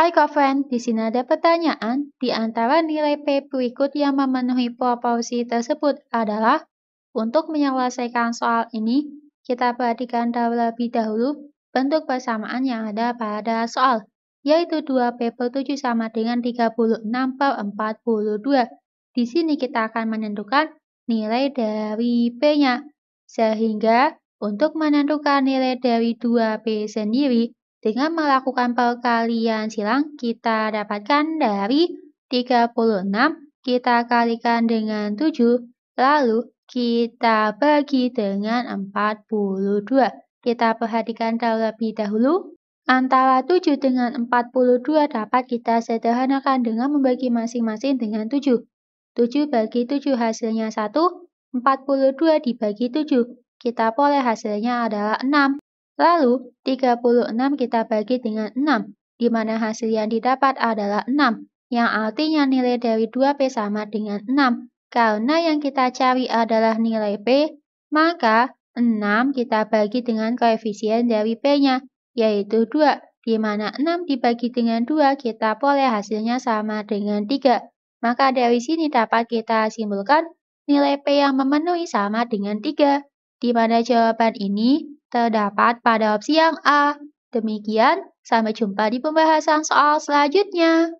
Hai Koven, di sini ada pertanyaan. Di antara nilai P berikut yang memenuhi proporsi tersebut adalah untuk menyelesaikan soal ini, kita perhatikan terlebih dahulu bentuk persamaan yang ada pada soal, yaitu 2P per 7 sama dengan 36 per 42. Di sini kita akan menentukan nilai dari P-nya. Sehingga, untuk menentukan nilai dari 2P sendiri, dengan melakukan perkalian silang, kita dapatkan dari 36, kita kalikan dengan 7, lalu kita bagi dengan 42. Kita perhatikan terlebih dahulu. Antara 7 dengan 42 dapat kita sederhanakan dengan membagi masing-masing dengan 7. 7 bagi 7 hasilnya 1, 42 dibagi 7. Kita peroleh hasilnya adalah 6. Lalu, 36 kita bagi dengan 6, di mana hasil yang didapat adalah 6, yang artinya nilai dari 2P sama dengan 6. Karena yang kita cari adalah nilai P, maka 6 kita bagi dengan koefisien dari P-nya, yaitu 2, di mana 6 dibagi dengan 2 kita boleh hasilnya sama dengan 3. Maka dari sini dapat kita simpulkan nilai P yang memenuhi sama dengan 3, di mana jawaban ini terdapat pada opsi yang A. Demikian, sampai jumpa di pembahasan soal selanjutnya.